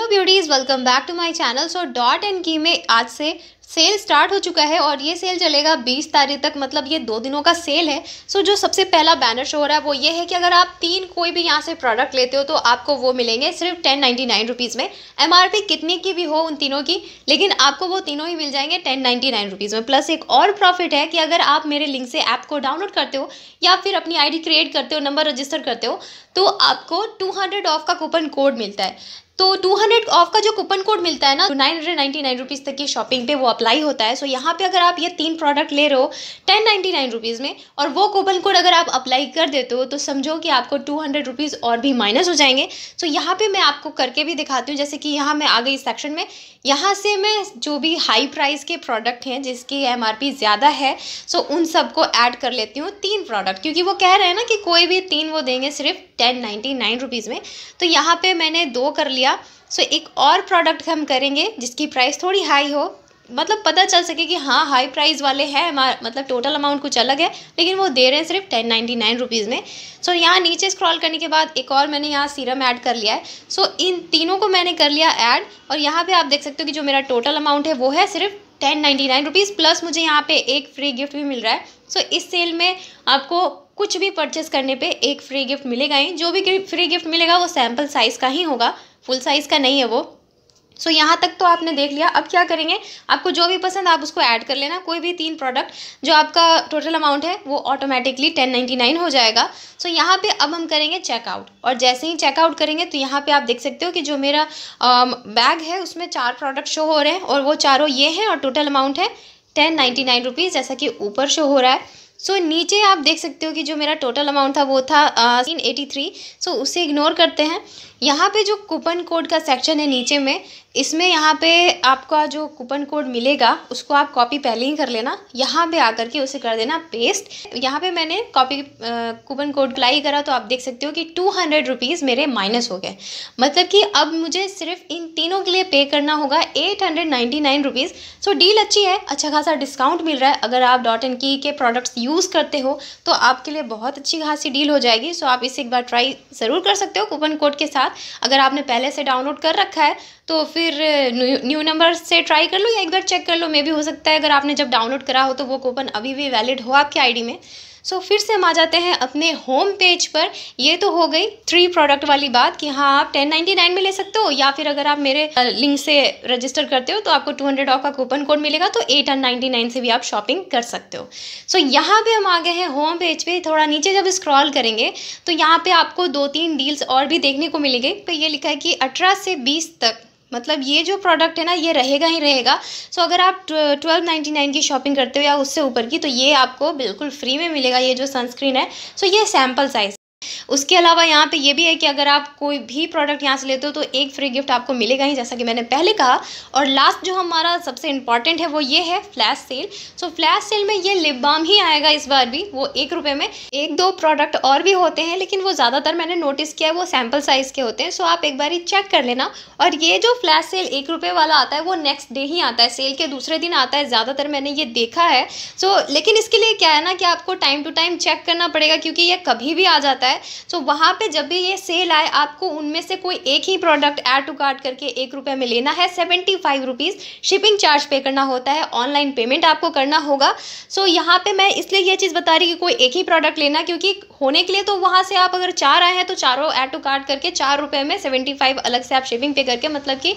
hello beauties welcome back to my channel so Dot and Key में आज से cell start हो चुका है और ये सेल चलेगा 20 तारीख तक मतलब ये दो दिनों का सेल है सो so, जो सबसे पहला बैनर शो हो रहा है वो ये है कि अगर आप तीन कोई भी यहाँ से प्रोडक्ट लेते हो तो आपको वो मिलेंगे सिर्फ टेन नाइन्टी नाइन रुपीज़ में एम कितने की भी हो उन तीनों की लेकिन आपको वो तीनों ही मिल जाएंगे टेन नाइन्टी नाइन रुपीज़ में प्लस एक और प्रॉफिट है कि अगर आप मेरे लिंक से ऐप को डाउनलोड करते हो या फिर अपनी आई क्रिएट करते हो नंबर रजिस्टर करते हो तो आपको टू ऑफ का कूपन कोड मिलता है तो 200 ऑफ का जो कूपन कोड मिलता है ना तो नाइन हंड्रेड तक की शॉपिंग पे वो अप्लाई होता है सो so, यहाँ पे अगर आप ये तीन प्रोडक्ट ले रहे हो टेन नाइन्टी में और वो कूपन कोड अगर आप अप्लाई कर देते हो तो समझो कि आपको टू हंड्रेड और भी माइनस हो जाएंगे सो so, यहाँ पर मैं आपको करके भी दिखाती हूँ जैसे कि यहाँ मैं आ गई सेक्शन में यहाँ से मैं जो भी हाई प्राइस के प्रोडक्ट हैं जिसकी एम ज़्यादा है सो so, उन सबको ऐड कर लेती हूँ तीन प्रोडक्ट क्योंकि वो कह रहे हैं ना कि कोई भी तीन वो देंगे सिर्फ टेन नाइन्टी में तो यहाँ पर मैंने दो कर लिया लिया सो एक और प्रोडक्ट हम करेंगे जिसकी प्राइस थोड़ी हाई हो मतलब पता चल सके कि हाँ हाई प्राइस वाले हैं मतलब टोटल अमाउंट कुछ अलग है लेकिन वो दे रहे हैं सिर्फ टेन नाइन्टी नाइन रुपीज़ में सो so, यहाँ नीचे स्क्रॉल करने के बाद एक और मैंने यहाँ सीरम ऐड कर लिया है सो so, इन तीनों को मैंने कर लिया ऐड और यहाँ पे आप देख सकते हो कि जो मेरा टोटल अमाउंट है वो है सिर्फ ten ninety nine rupees plus मुझे यहाँ पे एक फ्री गिफ्ट भी मिल रहा है सो so, इस सेल में आपको कुछ भी परचेस करने पर एक फ्री गिफ्ट मिलेगा ही जो भी फ्री गिफ्ट मिलेगा वो सैम्पल साइज़ का ही होगा फुल साइज़ का नहीं है वो सो so, यहाँ तक तो आपने देख लिया अब क्या करेंगे आपको जो भी पसंद आप उसको ऐड कर लेना कोई भी तीन प्रोडक्ट जो आपका टोटल अमाउंट है वो ऑटोमेटिकली टेन नाइन्टी नाइन हो जाएगा सो so, यहाँ पे अब हम करेंगे चेकआउट और जैसे ही चेकआउट करेंगे तो यहाँ पे आप देख सकते हो कि जो मेरा बैग है उसमें चार प्रोडक्ट शो हो रहे हैं और वो चारों ये हैं और टोटल अमाउंट है टेन नाइन्टी नाइन रुपीज़ जैसा कि ऊपर शो हो रहा है सो so, नीचे आप देख सकते हो कि जो मेरा टोटल अमाउंट था वो था एटी थ्री सो उसे इग्नोर करते हैं यहाँ पे जो कूपन कोड का सेक्शन है नीचे में इसमें यहाँ पे आपका जो कूपन कोड मिलेगा उसको आप कॉपी पहले ही कर लेना यहाँ पे आकर के उसे कर देना पेस्ट यहाँ पे मैंने कॉपी कूपन कोड अप्लाई करा तो आप देख सकते हो कि टू हंड्रेड रुपीज़ मेरे माइनस हो गए मतलब कि अब मुझे सिर्फ इन तीनों के लिए पे करना होगा eight hundred ninety nine rupees so deal अच्छी है अच्छा खासा डिस्काउंट मिल रहा है अगर आप डॉट एन की के प्रोडक्ट्स यूज़ करते हो तो आपके लिए बहुत अच्छी खासी डील हो जाएगी सो आप इसे एक बार ट्राई ज़रूर कर सकते हो कूपन कोड के साथ बाद अगर आपने पहले से डाउनलोड कर रखा है तो फिर न्यू नंबर से ट्राई कर लो या एक बार चेक कर लो मे भी हो सकता है अगर आपने जब डाउनलोड करा हो तो वो कूपन अभी भी वैलिड हो आपके आईडी में सो so, फिर से हम आ जाते हैं अपने होम पेज पर ये तो हो गई थ्री प्रोडक्ट वाली बात कि हाँ आप टेन नाइन्टी नाइन में ले सकते हो या फिर अगर आप मेरे लिंक से रजिस्टर करते हो तो आपको टू हंड्रेड ऑफ का कूपन कोड मिलेगा तो एट नाइन्टी नाइन से भी आप शॉपिंग कर सकते हो सो so, यहाँ पे हम आ गए हैं होम पेज पे थोड़ा नीचे जब स्क्रॉल करेंगे तो यहाँ पे आपको दो तीन डील्स और भी देखने को मिलेंगे तो ये लिखा है कि अठारह से बीस तक मतलब ये जो प्रोडक्ट है ना ये रहेगा ही रहेगा सो so, अगर आप ट्वेल्व नाइन्टी नाइन की शॉपिंग करते हो या उससे ऊपर की तो ये आपको बिल्कुल फ्री में मिलेगा ये जो सनस्क्रीन है सो so, ये सैम्पल साइज़ उसके अलावा यहाँ पे ये भी है कि अगर आप कोई भी प्रोडक्ट यहाँ से लेते हो तो एक फ्री गिफ्ट आपको मिलेगा ही जैसा कि मैंने पहले कहा और लास्ट जो हमारा सबसे इंपॉर्टेंट है वो ये है flash sale so flash sale में ये लिप बाम ही आएगा इस बार भी वो एक रुपये में एक दो प्रोडक्ट और भी होते हैं लेकिन वो ज़्यादातर मैंने नोटिस किया है वो सैम्पल साइज़ के होते हैं सो आप एक बार ही चेक कर लेना और ये जो फ्लैश सेल एक रुपये वाला आता है वो नेक्स्ट डे ही आता है सेल के दूसरे दिन आता है ज़्यादातर मैंने ये देखा है सो लेकिन इसके लिए क्या है ना कि आपको टाइम टू टाइम चेक करना पड़ेगा क्योंकि ये कभी भी आ जाता है सो so, वहाँ पे जब भी ये सेल आए आपको उनमें से कोई एक ही प्रोडक्ट ऐड टू कार्ट करके एक रुपये में लेना है seventy five rupees shipping charge पे करना होता है ऑनलाइन पेमेंट आपको करना होगा सो so, यहाँ पे मैं इसलिए ये चीज़ बता रही कि कोई एक ही प्रोडक्ट लेना क्योंकि होने के लिए तो वहाँ से आप अगर चार आए हैं तो चारों ऐड टू कार्ट करके चार रुपये में सेवेंटी फाइव अलग से आप शिपिंग पे करके मतलब कि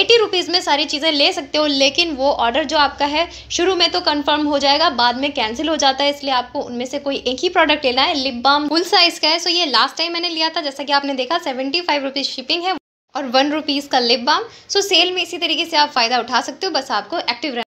एटी रुपीज़ में सारी चीज़ें ले सकते हो लेकिन वो ऑर्डर जो आपका है शुरू में तो कन्फर्म हो जाएगा बाद में कैंसिल हो जाता है इसलिए आपको उनमें से कोई एक ही प्रोडक्ट लेना है लिप बाम फुल साइज़ का है सो दोस्तों ये लास्ट टाइम मैंने लिया था जैसा कि आपने देखा सेवेंटी फाइव रुपीज़ शिपिंग है और वन रुपीज़ का लिप बाम सो सेल में इसी तरीके से आप फ़ायदा उठा सकते हो बस आपको एक्टिव रहना